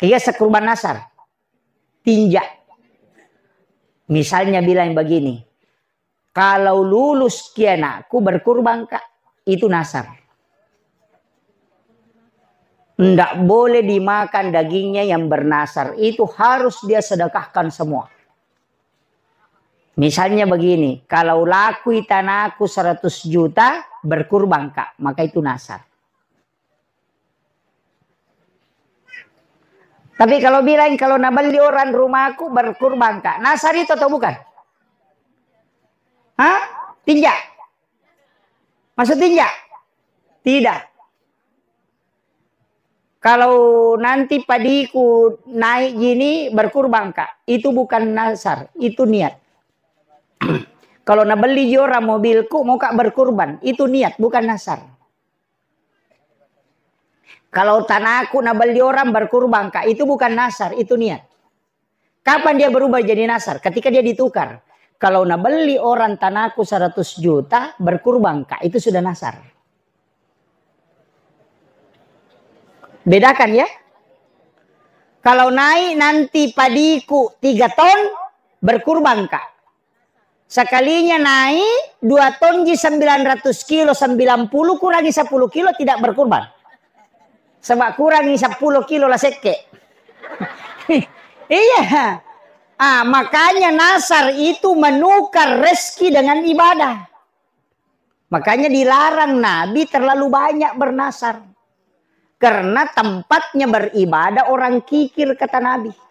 sa iya, kurban nasar. Tinja. Misalnya bilang begini. Kalau lulus kian aku berkurban kak. Itu nasar. Tidak boleh dimakan dagingnya yang bernasar. Itu harus dia sedekahkan semua. Misalnya begini, kalau laku tanahku 100 juta, berkurban kak, maka itu nasar. Tapi kalau bilang kalau di orang rumahku berkurban kak. Nasar itu atau bukan? Hah? Tinja? Masuk tinja? Tidak. Kalau nanti padiku naik gini berkurban kak. Itu bukan nasar. Itu niat. kalau nabeli orang mobilku mau kak berkurban. Itu niat bukan nasar. Kalau tanahku aku orang berkurban kak, itu bukan nasar, itu niat. Kapan dia berubah jadi nasar? Ketika dia ditukar. Kalau nabeli orang tanahku 100 juta berkurban kak, itu sudah nasar. Bedakan ya. Kalau naik nanti padiku 3 ton berkurban kak. Sekalinya naik 2 ton di 900 kilo 90 kurangi 10 kilo tidak berkurban. Sebab kurangi 10 kilo lah seke. iya. Ah, makanya nasar itu menukar rezeki dengan ibadah. Makanya dilarang Nabi terlalu banyak bernasar. Karena tempatnya beribadah orang kikir kata Nabi.